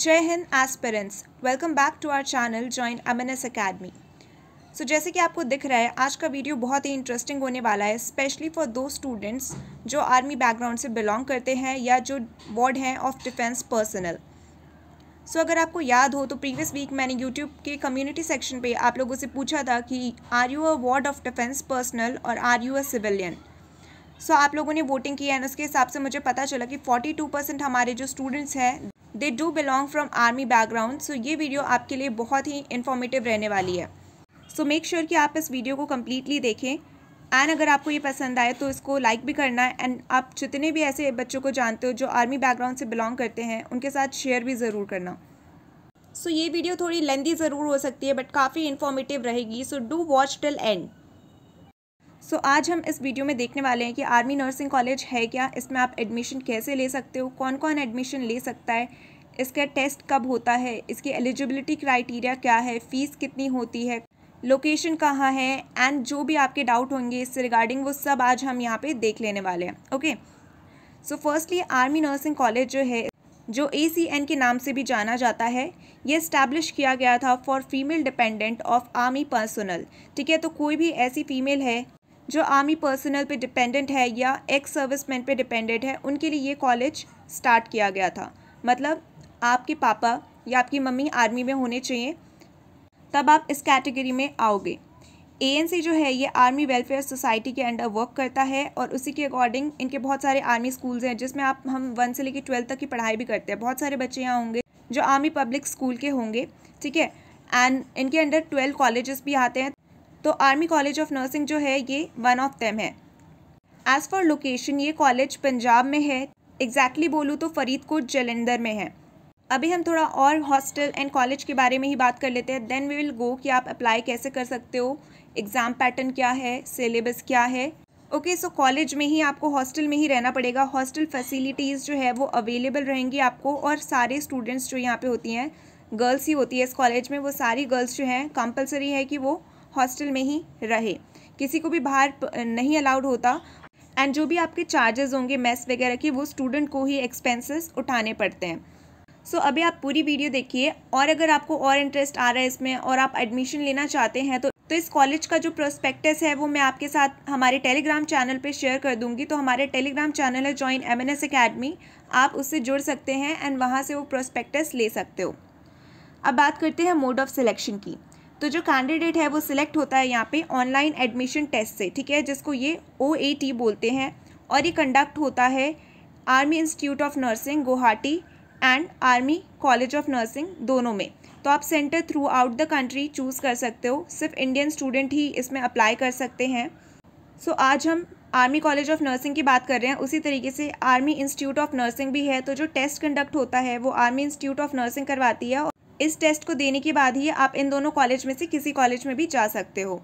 जय हिंद aspirants welcome back to our channel join M N S academy so जैसे कि आपको दिख रहा है आज का वीडियो बहुत ही इंटरेस्टिंग होने वाला है स्पेशली फॉर दो स्टूडेंट्स जो आर्मी बैकग्राउंड से बिलोंग करते हैं या जो वार्ड हैं ऑफ डिफेंस पर्सनल सो अगर आपको याद हो तो प्रीवियस वीक मैंने यूट्यूब के कम्युनिटी सेक्शन पे आप लोगों से पूछा था कि are you a ward of defence personnel और are you a civilian so so, आप लोगों ने वोटिंग की है एंड उसके हिसाब से मुझे पता चला कि 42 परसेंट हमारे जो स्टूडेंट्स हैं they do belong from army background so ये वीडियो आपके लिए बहुत ही इन्फॉर्मेटिव रहने वाली है सो मेक श्योर कि आप इस वीडियो को कम्प्लीटली देखें एंड अगर आपको ये पसंद आए तो इसको लाइक भी करना है एंड आप जितने भी ऐसे बच्चों को जानते हो जो आर्मी बैकग्राउंड से बिलोंग करते हैं उनके साथ शेयर भी ज़रूर करना सो so, ये वीडियो थोड़ी लेंदी ज़रूर हो सकती है बट काफ़ी इन्फॉर्मेटिव रहेगी so do watch till end so so, आज हम इस वीडियो में देखने वाले हैं कि आर्मी नर्सिंग कॉलेज है क्या इसमें आप एडमिशन कैसे ले सकते हो कौन कौन एडमिशन ले सकता है इसका टेस्ट कब होता है इसकी एलिजिबिलिटी क्राइटेरिया क्या है फ़ीस कितनी होती है लोकेशन कहाँ है एंड जो भी आपके डाउट होंगे इससे रिगार्डिंग वो सब आज हम यहाँ पे देख लेने वाले हैं okay so firstly army nursing college जो है जो ए के नाम से भी जाना जाता है ये इस्टेब्लिश किया गया था for female dependent of army personnel ठीक है तो कोई भी ऐसी फीमेल है जो आर्मी पर्सनल पे डिपेंडेंट है या एक्स सर्विसमैन पे डिपेंडेंट है उनके लिए ये कॉलेज स्टार्ट किया गया था मतलब आपके पापा या आपकी मम्मी आर्मी में होने चाहिए तब आप इस कैटेगरी में आओगे एएनसी जो है ये आर्मी वेलफेयर सोसाइटी के अंडर वर्क करता है और उसी के अकॉर्डिंग इनके बहुत सारे आर्मी स्कूल्स हैं जिसमें आप हम वन से लेकर ट्वेल्थ तक की पढ़ाई भी करते हैं बहुत सारे बच्चे यहाँ होंगे जो आर्मी पब्लिक स्कूल के होंगे ठीक है एंड इनके अंडर ट्वेल्व कॉलेजेस भी आते हैं तो आर्मी कॉलेज ऑफ नर्सिंग जो है ये वन ऑफ देम है एज़ फॉर लोकेशन ये कॉलेज पंजाब में है एग्जैक्टली बोलूँ तो फरीदकोट जलंधर में है अभी हम थोड़ा और हॉस्टल एंड कॉलेज के बारे में ही बात कर लेते हैं देन वी विल गो कि आप अप्लाई कैसे कर सकते हो एग्ज़ाम पैटर्न क्या है सिलेबस क्या है ओके सो कॉलेज में ही आपको हॉस्टल में ही रहना पड़ेगा हॉस्टल फैसिलिटीज़ जो है वो अवेलेबल रहेंगी आपको और सारे स्टूडेंट्स जो यहाँ पे होती हैं गर्ल्स ही होती है इस कॉलेज में वो सारी गर्ल्स जो हैं कंपलसरी है कि वो हॉस्टल में ही रहे किसी को भी बाहर नहीं अलाउड होता एंड जो भी आपके चार्जेस होंगे मेस वगैरह के वो स्टूडेंट को ही एक्सपेंसेस उठाने पड़ते हैं सो so, अभी आप पूरी वीडियो देखिए और अगर आपको और इंटरेस्ट आ रहा है इसमें और आप एडमिशन लेना चाहते हैं तो तो इस कॉलेज का जो प्रोस्पेक्टस है वो मैं आपके साथ हमारे टेलीग्राम चैनल पे शेयर कर दूंगी तो हमारे टेलीग्राम चैनल है join M N S academy आप उससे जुड़ सकते हैं एंड वहाँ से वो प्रोस्पेक्टस ले सकते हो अब बात करते हैं मोड ऑफ सिलेक्शन की तो जो कैंडिडेट है वो सिलेक्ट होता है यहाँ पे ऑनलाइन एडमिशन टेस्ट से ठीक है जिसको ये ओ बोलते हैं और ये कंडक्ट होता है army institute of nursing Guwahati and army college of nursing दोनों में तो आप centre throughout the country choose कर सकते हो सिर्फ इंडियन स्टूडेंट ही इसमें अप्लाई कर सकते हैं सो so, आज हम आर्मी कॉलेज ऑफ नर्सिंग की बात कर रहे हैं उसी तरीके से आर्मी इंस्टीट्यूट ऑफ नर्सिंग भी है तो जो टेस्ट कंडक्ट होता है वो आर्मी इंस्टीट्यूट ऑफ नर्सिंग करवाती है इस टेस्ट को देने के बाद ही आप इन दोनों कॉलेज में से किसी कॉलेज में भी जा सकते हो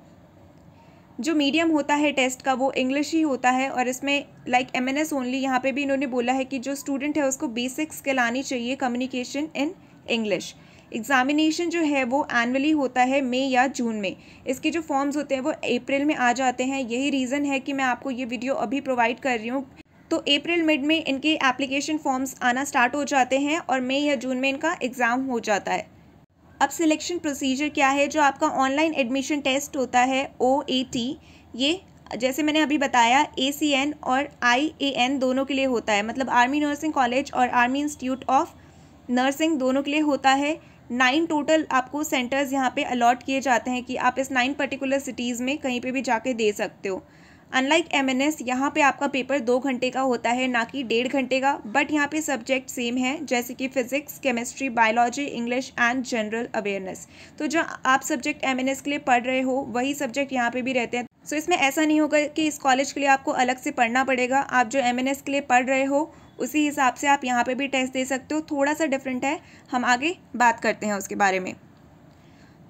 जो मीडियम होता है टेस्ट का वो इंग्लिश ही होता है और इसमें like M N S only यहाँ पर भी इन्होंने बोला है कि जो स्टूडेंट है उसको बेसिक स्किल आनी चाहिए कम्युनिकेशन इन इंग्लिश एग्जामिनेशन जो है वो एनुअली होता है मई या जून में इसके जो फॉर्म्स होते हैं वो अप्रैल में आ जाते हैं यही रीज़न है कि मैं आपको ये वीडियो अभी प्रोवाइड कर रही हूँ तो अप्रैल मिड में इनके एप्लीकेशन फॉर्म्स आना स्टार्ट हो जाते हैं और मई या जून में इनका एग्ज़ाम हो जाता है अब सिलेक्शन प्रोसीजर क्या है जो आपका ऑनलाइन एडमिशन टेस्ट होता है ओ ए टी ये जैसे मैंने अभी बताया ए सी एन और आई ए एन दोनों के लिए होता है मतलब आर्मी नर्सिंग कॉलेज और आर्मी इंस्टीट्यूट ऑफ नर्सिंग दोनों के लिए होता है नाइन टोटल आपको सेंटर्स यहाँ पे अलॉट किए जाते हैं कि आप इस नाइन पर्टिकुलर सिटीज़ में कहीं पे भी जाके दे सकते हो अनलाइक एम एन एस यहाँ पर आपका पेपर दो घंटे का होता है ना कि डेढ़ घंटे का बट यहाँ पे सब्जेक्ट सेम है जैसे कि physics chemistry biology English and general awareness तो जो आप सब्जेक्ट एम एन एस के लिए पढ़ रहे हो वही सब्जेक्ट यहाँ पे भी रहते हैं सो so, इसमें ऐसा नहीं होगा कि इस कॉलेज के लिए आपको अलग से पढ़ना पड़ेगा आप जो एम एन एस के लिए पढ़ रहे हो उसी हिसाब से आप यहाँ पर भी टेस्ट दे सकते हो थोड़ा सा डिफरेंट है हम आगे बात करते हैं उसके बारे में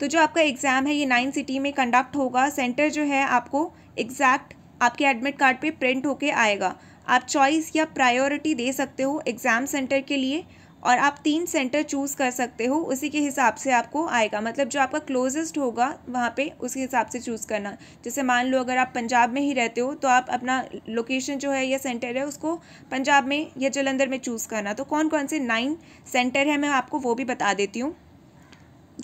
तो जो आपका एग्ज़ाम है ये नाइन सिटी में कंडक्ट होगा सेंटर जो है आपको एग्जैक्ट आपके एडमिट कार्ड पे प्रिंट होके आएगा आप चॉइस या प्रायोरिटी दे सकते हो एग्ज़ाम सेंटर के लिए और आप तीन सेंटर चूज़ कर सकते हो उसी के हिसाब से आपको आएगा मतलब जो आपका क्लोजेस्ट होगा वहाँ पे उसके हिसाब से चूज़ करना जैसे मान लो अगर आप पंजाब में ही रहते हो तो आप अपना लोकेशन जो है या सेंटर है उसको पंजाब में या जलंधर में चूज़ करना तो कौन कौन से नाइन सेंटर हैं मैं आपको वो भी बता देती हूँ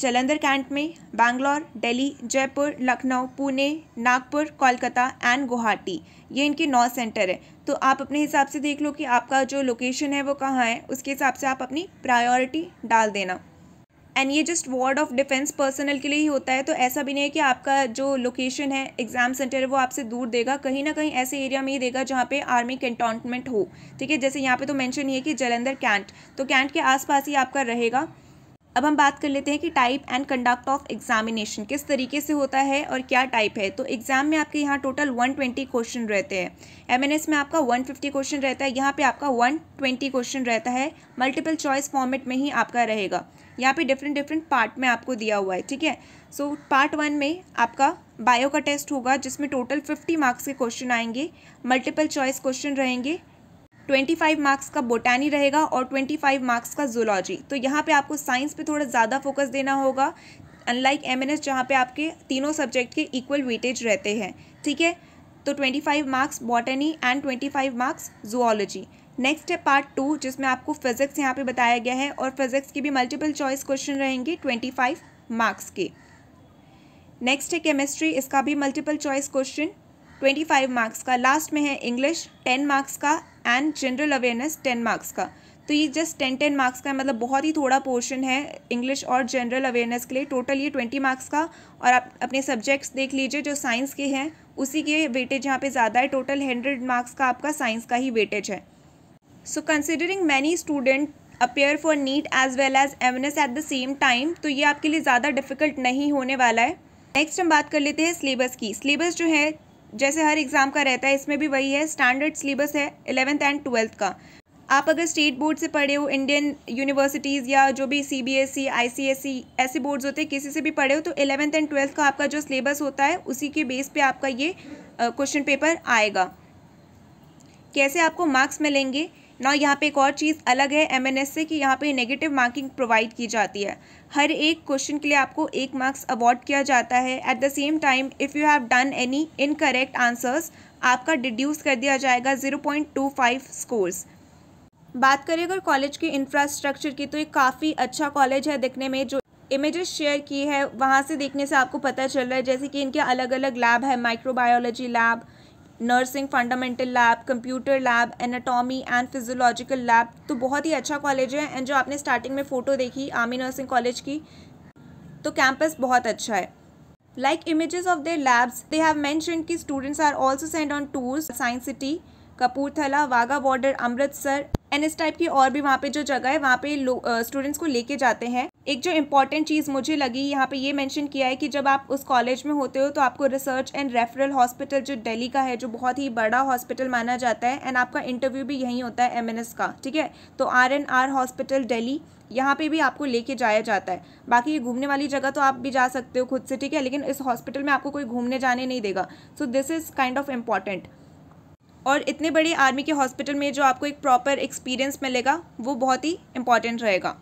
जलंधर कैंट में बैंगलोर दिल्ली जयपुर लखनऊ पुणे नागपुर कोलकाता एंड गुवाहाटी ये इनके नौ सेंटर है तो आप अपने हिसाब से देख लो कि आपका जो लोकेशन है वो कहाँ है उसके हिसाब से आप अपनी प्रायोरिटी डाल देना एंड ये just ward of defence personnel के लिए ही होता है तो ऐसा भी नहीं है कि आपका जो लोकेशन है एग्ज़ाम सेंटर है वो आपसे दूर देगा कहीं ना कहीं ऐसे एरिया में ही देगा जहाँ पे आर्मी कंटोनमेंट हो ठीक है जैसे यहाँ पे तो मेंशन ही है कि जलंधर कैंट तो कैंट के आसपास ही आपका रहेगा अब हम बात कर लेते हैं कि type and conduct of examination किस तरीके से होता है और क्या टाइप है तो एग्जाम में आपके यहाँ टोटल 120 क्वेश्चन रहते हैं एमएनएस में आपका 150 क्वेश्चन रहता है यहाँ पे आपका 120 क्वेश्चन रहता है मल्टीपल चॉइस फॉर्मेट में ही आपका रहेगा यहाँ पे डिफरेंट डिफरेंट पार्ट में आपको दिया हुआ है ठीक है सो पार्ट वन में आपका बायो का टेस्ट होगा जिसमें टोटल फिफ्टी मार्क्स के क्वेश्चन आएंगे मल्टीपल चॉइस क्वेश्चन रहेंगे 25 मार्क्स का बोटानी रहेगा और 25 मार्क्स का जूलॉजी तो यहाँ पे आपको साइंस पे थोड़ा ज़्यादा फोकस देना होगा अनलाइक एम एन एस जहाँ पर आपके तीनों सब्जेक्ट के इक्वल वेटेज रहते हैं ठीक है तो 25 marks botany and 25 marks zoology next है पार्ट टू जिसमें आपको फिजिक्स यहाँ पे बताया गया है और फिजिक्स के भी मल्टीपल चॉइस क्वेश्चन रहेंगे ट्वेंटी फाइव मार्क्स के नेक्स्ट है केमिस्ट्री इसका भी multiple choice question twenty five marks का लास्ट में है इंग्लिश टेन मार्क्स का and general awareness ten marks का तो ये जस्ट टेन टेन मार्क्स का है मतलब बहुत ही थोड़ा पोर्शन है इंग्लिश और जनरल अवेयरनेस के लिए टोटल ये ट्वेंटी मार्क्स का और आप अपने सब्जेक्ट्स देख लीजिए जो साइंस के हैं उसी के वेटेज यहाँ पे ज़्यादा है टोटल हंड्रेड मार्क्स का आपका साइंस का ही वेटेज है so considering many student appear for NEET as well as M at the same time तो ये आपके लिए ज़्यादा डिफिकल्ट नहीं होने वाला है नेक्स्ट हम बात कर लेते हैं सिलेबस की सिलेबस जो है जैसे हर एग्ज़ाम का रहता है इसमें भी वही है स्टैंडर्ड सिलेबस है इलेवेंथ एंड ट्वेल्थ का आप अगर स्टेट बोर्ड से पढ़े हो इंडियन यूनिवर्सिटीज़ या जो भी C B S E I C S E ऐसे बोर्ड्स होते हैं किसी से भी पढ़े हो तो इलेवेंथ एंड ट्वेल्थ का आपका जो सिलेबस होता है उसी के बेस पे आपका ये क्वेश्चन पेपर आएगा कैसे आपको मार्क्स मिलेंगे ना यहाँ पे एक और चीज़ अलग है एम एन एस से कि यहाँ पे नेगेटिव मार्किंग प्रोवाइड की जाती है हर एक क्वेश्चन के लिए आपको एक मार्क्स अवॉर्ड किया जाता है at the same time if you have done any incorrect answers आपका डिड्यूस कर दिया जाएगा zero point two five scores बात करें अगर कॉलेज के इंफ्रास्ट्रक्चर की तो एक काफ़ी अच्छा कॉलेज है दिखने में जो इमेजेस शेयर की है वहाँ से देखने से आपको पता चल रहा है जैसे कि इनके अलग अलग लैब है microbiology lab nursing fundamental lab computer lab anatomy and physiological lab तो बहुत ही अच्छा कॉलेज है एंड जो आपने स्टार्टिंग में फ़ोटो देखी आर्मी नर्सिंग कॉलेज की तो कैंपस बहुत अच्छा है like image of their labs they have mention की students are also send on tours science city Kapurthala Wagah border Amritsar and इस टाइप की और भी वहाँ पे जो जगह है वहाँ पे स्टूडेंट्स को लेके जाते हैं एक जो इम्पॉर्टेंट चीज़ मुझे लगी यहाँ पे ये मेंशन किया है कि जब आप उस कॉलेज में होते हो तो आपको रिसर्च एंड रेफरल हॉस्पिटल जो दिल्ली का है जो बहुत ही बड़ा हॉस्पिटल माना जाता है एंड आपका इंटरव्यू भी यहीं होता है एमएनएस का ठीक है तो R N R hospital Delhi यहाँ पे भी आपको लेके जाया जाता है बाकी ये घूमने वाली जगह तो आप भी जा सकते हो खुद से ठीक है लेकिन इस हॉस्पिटल में आपको कोई घूमने जाने नहीं देगा so this is kind of important और इतने बड़े आर्मी के हॉस्पिटल में जो आपको एक प्रॉपर एक्सपीरियंस मिलेगा वो बहुत ही इंपॉर्टेंट रहेगा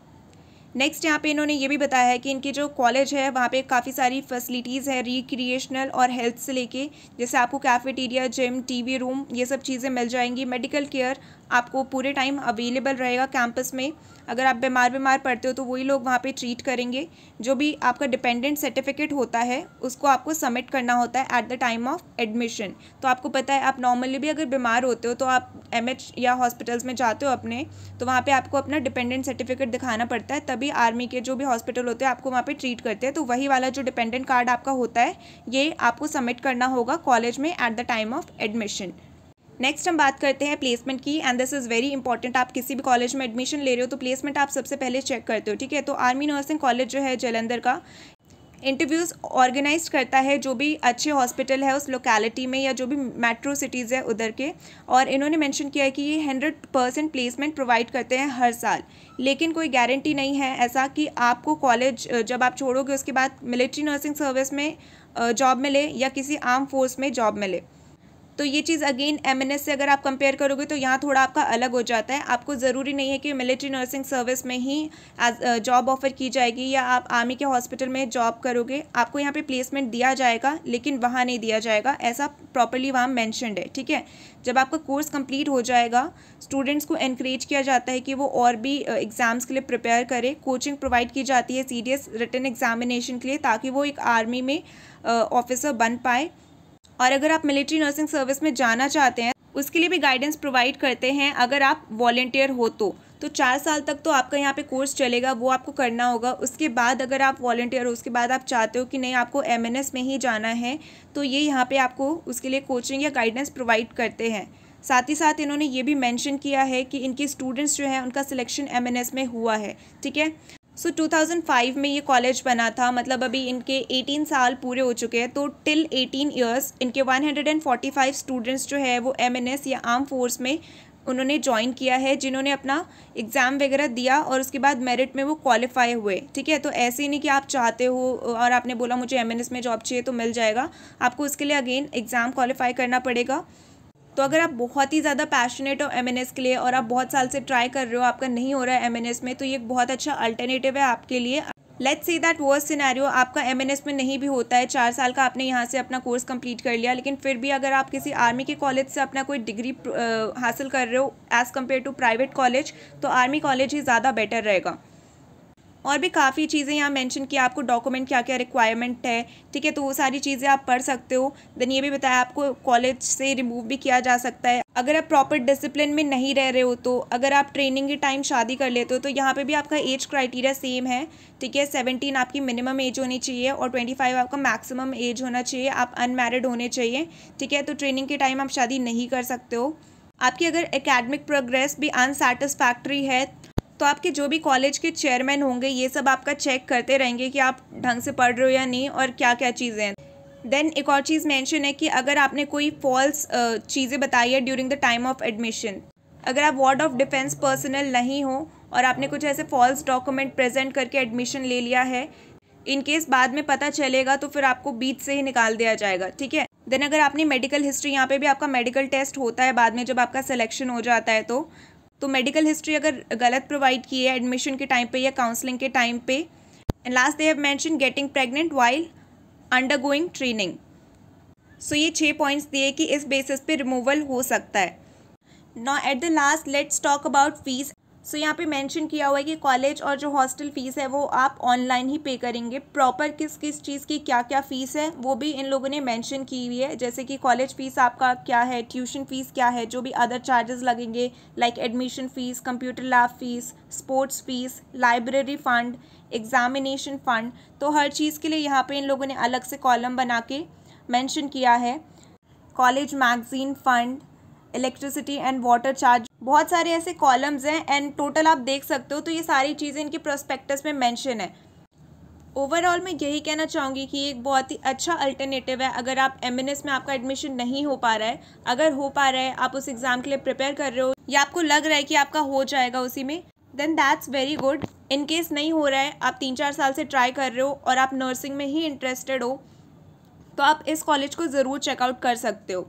नेक्स्ट यहाँ पे इन्होंने ये भी बताया है कि इनके जो कॉलेज है वहाँ पे काफ़ी सारी फैसिलिटीज़ है रिक्रिएशनल और हेल्थ से लेके जैसे आपको कैफेटेरिया जिम टीवी रूम ये सब चीज़ें मिल जाएंगी मेडिकल केयर आपको पूरे टाइम अवेलेबल रहेगा कैंपस में अगर आप बीमार बीमार पड़ते हो तो वही लोग वहाँ पे ट्रीट करेंगे जो भी आपका डिपेंडेंट सर्टिफिकेट होता है उसको आपको सबमिट करना होता है at the time of admission तो आपको पता है आप नॉर्मली भी अगर बीमार होते हो तो आप एम या हॉस्पिटल्स में जाते हो अपने तो वहाँ पर आपको अपना डिपेंडेंट सर्टिफिकेट दिखाना पड़ता है तभी आर्मी के जो भी हॉस्पिटल होते हैं आपको वहाँ पर ट्रीट करते हैं तो वही वाला जो डिपेंडेंट कार्ड आपका होता है ये आपको सबमिट करना होगा कॉलेज में at the time of admission next हम बात करते हैं प्लेसमेंट की and this is very important आप किसी भी कॉलेज में एडमिशन ले रहे हो तो प्लेसमेंट आप सबसे पहले चेक करते हो ठीक है तो आर्मी नर्सिंग कॉलेज जो है जलंधर का इंटरव्यूज़ ऑर्गेनाइज करता है जो भी अच्छे हॉस्पिटल है उस लोकेलिटी में या जो भी मेट्रो सिटीज़ है उधर के और इन्होंने मेंशन किया है कि ये हंड्रेड परसेंट प्लेसमेंट प्रोवाइड करते हैं हर साल लेकिन कोई गारंटी नहीं है ऐसा कि आपको कॉलेज जब आप छोड़ोगे उसके बाद मिलिट्री नर्सिंग सर्विस में जॉब मिले या किसी आर्म फोर्स में जॉब मिले तो ये चीज़ अगेन एम से अगर आप कंपेयर करोगे तो यहाँ थोड़ा आपका अलग हो जाता है आपको ज़रूरी नहीं है कि मिलिट्री नर्सिंग सर्विस में ही जॉब ऑफर की जाएगी या आप आर्मी के हॉस्पिटल में जॉब करोगे आपको यहाँ पे प्लेसमेंट दिया जाएगा लेकिन वहाँ नहीं दिया जाएगा ऐसा प्रॉपरली वहाँ मैंशनड है ठीक है जब आपका कोर्स कंप्लीट हो जाएगा स्टूडेंट्स को इनक्रेज किया जाता है कि वो और भी एग्ज़ाम्स के लिए प्रिपेयर करें कोचिंग प्रोवाइड की जाती है सी रिटर्न एग्जामिनेशन के लिए ताकि वो एक आर्मी में ऑफिसर बन पाए और अगर आप मिलिट्री नर्सिंग सर्विस में जाना चाहते हैं उसके लिए भी गाइडेंस प्रोवाइड करते हैं अगर आप वॉलेंटियर हो तो तो चार साल तक तो आपका यहाँ पे कोर्स चलेगा वो आपको करना होगा उसके बाद अगर आप वॉलेंटियर हो उसके बाद आप चाहते हो कि नहीं आपको एम में ही जाना है तो ये यहाँ पर आपको उसके लिए कोचिंग या गाइडेंस प्रोवाइड करते हैं साथ ही साथ इन्होंने ये भी मैंशन किया है कि इनके स्टूडेंट्स जो हैं उनका सिलेक्शन एम में हुआ है ठीक है सो so, 2005 में ये कॉलेज बना था मतलब अभी इनके 18 साल पूरे हो चुके हैं तो टिल 18 इयर्स इनके 145 स्टूडेंट्स जो है वो एम या आर्म फोर्स में उन्होंने ज्वाइन किया है जिन्होंने अपना एग्ज़ाम वगैरह दिया और उसके बाद मेरिट में वो क्वालिफाई हुए ठीक है तो ऐसे ही नहीं कि आप चाहते हो और आपने बोला मुझे एम में जॉब चाहिए तो मिल जाएगा आपको उसके लिए अगेन एग्ज़ाम क्वालिफाई करना पड़ेगा तो अगर आप बहुत ही ज़्यादा पैशनेट हो एम के लिए और आप बहुत साल से ट्राई कर रहे हो आपका नहीं हो रहा है एम में तो ये बहुत अच्छा अल्टरनेटिव है आपके लिए let's see that worst scenario आपका एम में नहीं भी होता है चार साल का आपने यहाँ से अपना कोर्स कंप्लीट कर लिया लेकिन फिर भी अगर आप किसी आर्मी के कॉलेज से अपना कोई डिग्री हासिल कर रहे हो as compare to private college तो आर्मी कॉलेज ही ज़्यादा बेटर रहेगा और भी काफ़ी चीज़ें यहाँ मेंशन की आपको डॉक्यूमेंट क्या क्या रिक्वायरमेंट है ठीक है तो वो सारी चीज़ें आप पढ़ सकते हो देन ये भी बताया आपको कॉलेज से रिमूव भी किया जा सकता है अगर आप प्रॉपर डिसिप्लिन में नहीं रह रहे हो तो अगर आप ट्रेनिंग के टाइम शादी कर लेते हो तो यहाँ पे भी आपका एज क्राइटेरिया सेम है ठीक है सेवनटीन आपकी मिनिमम एज होनी चाहिए और ट्वेंटी फाइव आपका मैक्सिमम एज होना चाहिए आप अनमेरिड होने चाहिए ठीक है तो ट्रेनिंग के टाइम आप शादी नहीं कर सकते हो आपकी अगर एकेडमिक प्रोग्रेस भी अनसेटिस्फैक्ट्री है तो आपके जो भी कॉलेज के चेयरमैन होंगे ये सब आपका चेक करते रहेंगे कि आप ढंग से पढ़ रहे हो या नहीं और क्या क्या चीज़ें हैं देन एक और चीज़ मेंशन है कि अगर आपने कोई फॉल्स चीज़ें बताई है during the time of admission अगर आप वार्ड ऑफ डिफेंस पर्सनल नहीं हो और आपने कुछ ऐसे फॉल्स डॉक्यूमेंट प्रेजेंट करके एडमिशन ले लिया है इन केस बाद में पता चलेगा तो फिर आपको बीच से ही निकाल दिया जाएगा ठीक है देन अगर आपने मेडिकल हिस्ट्री यहाँ पे भी आपका मेडिकल टेस्ट होता है बाद में जब आपका सिलेक्शन हो जाता है तो तो मेडिकल हिस्ट्री अगर गलत प्रोवाइड की है एडमिशन के टाइम पे या काउंसलिंग के टाइम पे and last they have mention getting pregnant while undergoing training so ये छः पॉइंट्स दिए कि इस बेसिस पे रिमूवल हो सकता है now at the last let's talk about fees so यहाँ पे मेंशन किया हुआ है कि कॉलेज और जो हॉस्टल फ़ीस है वो आप ऑनलाइन ही पे करेंगे प्रॉपर किस किस चीज़ की क्या क्या फ़ीस है वो भी इन लोगों ने मेंशन की हुई है जैसे कि कॉलेज फ़ीस आपका क्या है ट्यूशन फ़ीस क्या है जो भी अदर चार्जेस लगेंगे like admission fees computer lab fees sports fees library fund examination fund तो हर चीज़ के लिए यहाँ पर इन लोगों ने अलग से कॉलम बना के मैंशन किया है college magazine fund electricity and water charge बहुत सारे ऐसे कॉलम्स हैं एंड टोटल आप देख सकते हो तो ये सारी चीज़ें इनके प्रोस्पेक्टस में मेंशन है ओवरऑल मैं यही कहना चाहूँगी कि एक बहुत ही अच्छा अल्टरनेटिव है अगर आप एम में आपका एडमिशन नहीं हो पा रहा है अगर हो पा रहा है आप उस एग्ज़ाम के लिए प्रिपेयर कर रहे हो या आपको लग रहा है कि आपका हो जाएगा उसी में then that's very good in case नहीं हो रहा है आप तीन चार साल से ट्राई कर रहे हो और आप नर्सिंग में ही इंटरेस्टेड हो तो आप इस कॉलेज को ज़रूर चेकआउट कर सकते हो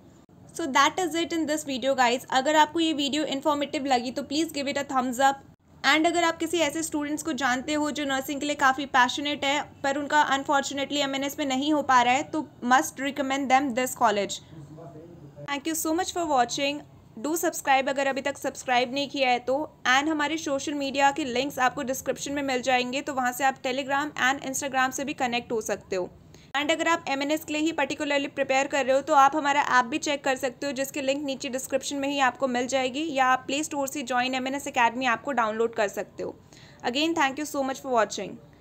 so that is it in this video guys अगर आपको ये वीडियो इन्फॉर्मेटिव लगी तो please give it a thumbs up and अगर आप किसी ऐसे स्टूडेंट्स को जानते हो जो नर्सिंग के लिए काफ़ी पैशनेट है पर उनका अनफॉर्चुनेटली एम एन एस में नहीं हो पा रहा है तो must recommend them this college thank you so much for watching do subscribe अगर अभी तक सब्सक्राइब नहीं किया है तो एंड हमारे सोशल मीडिया के लिंक्स आपको डिस्क्रिप्शन में मिल जाएंगे तो वहाँ से आप टेलीग्राम एंड इंस्टाग्राम से भी कनेक्ट हो सकते हो एंड अगर आप एम के लिए ही पर्टिकुलरली प्रिपेयर कर रहे हो तो आप हमारा ऐप भी चेक कर सकते हो जिसके लिंक नीचे डिस्क्रिप्शन में ही आपको मिल जाएगी या आप प्ले स्टोर से join M N S academy आपको डाउनलोड कर सकते हो again thank you so much for watching